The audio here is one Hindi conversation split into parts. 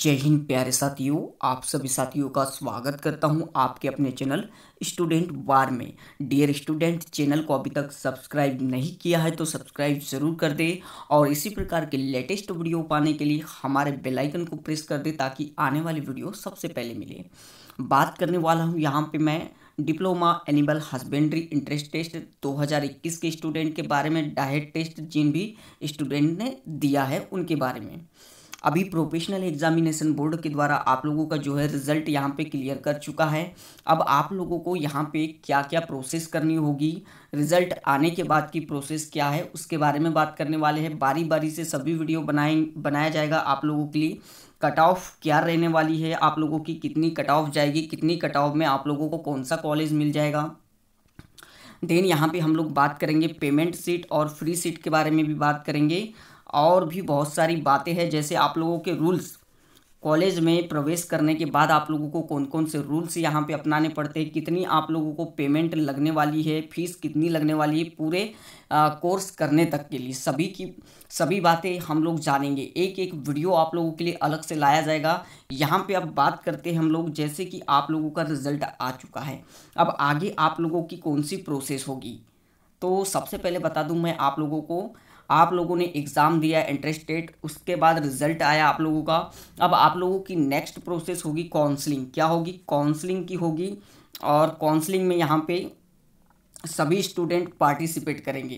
जय हिंद प्यारे साथियों आप सभी साथियों का स्वागत करता हूं आपके अपने चैनल स्टूडेंट वार में डियर स्टूडेंट चैनल को अभी तक सब्सक्राइब नहीं किया है तो सब्सक्राइब ज़रूर कर दे और इसी प्रकार के लेटेस्ट वीडियो पाने के लिए हमारे बेल आइकन को प्रेस कर दे ताकि आने वाली वीडियो सबसे पहले मिले बात करने वाला हूँ यहाँ पर मैं diploma animal husbandry entrance test 2021 के स्टूडेंट के बारे में डायट टेस्ट जिन भी स्टूडेंट ने दिया है उनके बारे में अभी प्रोफेशनल एग्जामिनेशन बोर्ड के द्वारा आप लोगों का जो है रिजल्ट यहाँ पे क्लियर कर चुका है अब आप लोगों को यहाँ पे क्या क्या प्रोसेस करनी होगी रिजल्ट आने के बाद की प्रोसेस क्या है उसके बारे में बात करने वाले हैं बारी बारी से सभी वीडियो बनाए बनाया जाएगा आप लोगों के लिए कट ऑफ क्या रहने वाली है आप लोगों की कितनी कट ऑफ जाएगी कितनी कट ऑफ में आप लोगों को कौन सा कॉलेज मिल जाएगा देन यहाँ पे हम लोग बात करेंगे पेमेंट सीट और फ्री सीट के बारे में भी बात करेंगे और भी बहुत सारी बातें हैं जैसे आप लोगों के रूल्स कॉलेज में प्रवेश करने के बाद आप लोगों को कौन कौन से रूल्स यहाँ पे अपनाने पड़ते हैं कितनी आप लोगों को पेमेंट लगने वाली है फीस कितनी लगने वाली है पूरे आ, कोर्स करने तक के लिए सभी की सभी बातें हम लोग जानेंगे एक एक वीडियो आप लोगों के लिए अलग से लाया जाएगा यहाँ पे अब बात करते हैं हम लोग जैसे कि आप लोगों का रिजल्ट आ चुका है अब आगे आप लोगों की कौन सी प्रोसेस होगी तो सबसे पहले बता दूँ मैं आप लोगों को आप लोगों ने एग्ज़ाम दिया इंटरेस्ट डेट उसके बाद रिजल्ट आया आप लोगों का अब आप लोगों की नेक्स्ट प्रोसेस होगी काउंसलिंग क्या होगी काउंसलिंग की होगी और काउंसलिंग में यहाँ पे सभी स्टूडेंट पार्टिसिपेट करेंगे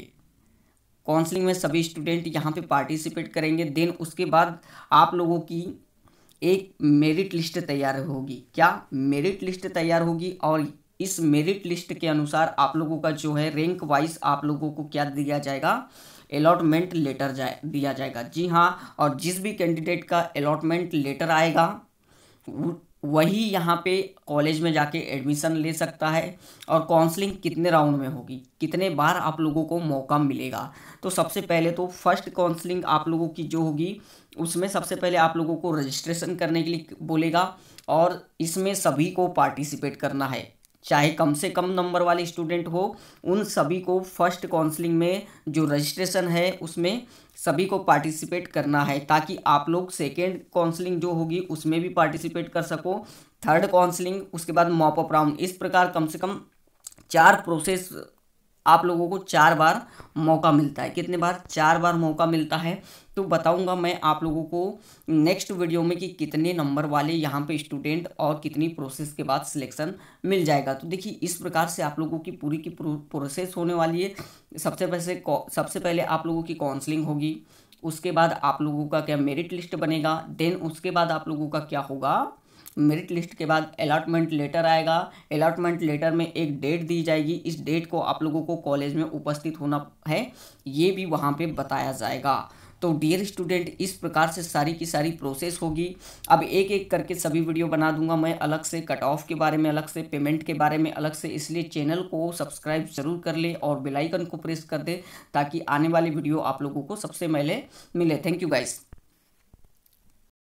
काउंसलिंग में सभी स्टूडेंट यहाँ पे पार्टिसिपेट करेंगे देन उसके बाद आप लोगों की एक मेरिट लिस्ट तैयार होगी क्या मेरिट लिस्ट तैयार होगी और इस मेरिट लिस्ट के अनुसार आप लोगों का जो है रैंक वाइज आप लोगों को क्या दिया जाएगा अलॉटमेंट लेटर जाए दिया जाएगा जी हाँ और जिस भी कैंडिडेट का अलॉटमेंट लेटर आएगा वही यहाँ पे कॉलेज में जाके एडमिशन ले सकता है और काउंसलिंग कितने राउंड में होगी कितने बार आप लोगों को मौका मिलेगा तो सबसे पहले तो फर्स्ट काउंसलिंग आप लोगों की जो होगी उसमें सबसे पहले आप लोगों को रजिस्ट्रेशन करने के लिए बोलेगा और इसमें सभी को पार्टिसिपेट करना है चाहे कम से कम नंबर वाले स्टूडेंट हो उन सभी को फर्स्ट काउंसलिंग में जो रजिस्ट्रेशन है उसमें सभी को पार्टिसिपेट करना है ताकि आप लोग सेकेंड काउंसलिंग जो होगी उसमें भी पार्टिसिपेट कर सको थर्ड काउंसलिंग उसके बाद मॉपअप राउंड इस प्रकार कम से कम चार प्रोसेस आप लोगों को चार बार मौका मिलता है कितने बार चार बार मौका मिलता है तो बताऊंगा मैं आप लोगों को नेक्स्ट वीडियो में कि कितने नंबर वाले यहाँ पे स्टूडेंट और कितनी प्रोसेस के बाद सिलेक्शन मिल जाएगा तो देखिए इस प्रकार से आप लोगों की पूरी की प्रोसेस होने वाली है सबसे पहले सबसे पहले आप लोगों की काउंसलिंग होगी उसके बाद आप लोगों का क्या मेरिट लिस्ट बनेगा देन उसके बाद आप लोगों का क्या होगा मेरिट लिस्ट के बाद अलाटमेंट लेटर आएगा अलाटमेंट लेटर में एक डेट दी जाएगी इस डेट को आप लोगों को कॉलेज में उपस्थित होना है ये भी वहाँ पर बताया जाएगा तो डियर स्टूडेंट इस प्रकार से सारी की सारी प्रोसेस होगी अब एक एक करके सभी वीडियो बना दूंगा मैं अलग से कट ऑफ के बारे में अलग से पेमेंट के बारे में अलग से इसलिए चैनल को सब्सक्राइब जरूर कर ले और आइकन को प्रेस कर दे ताकि आने वाले वीडियो आप लोगों को सबसे पहले मिले थैंक यू गाइज़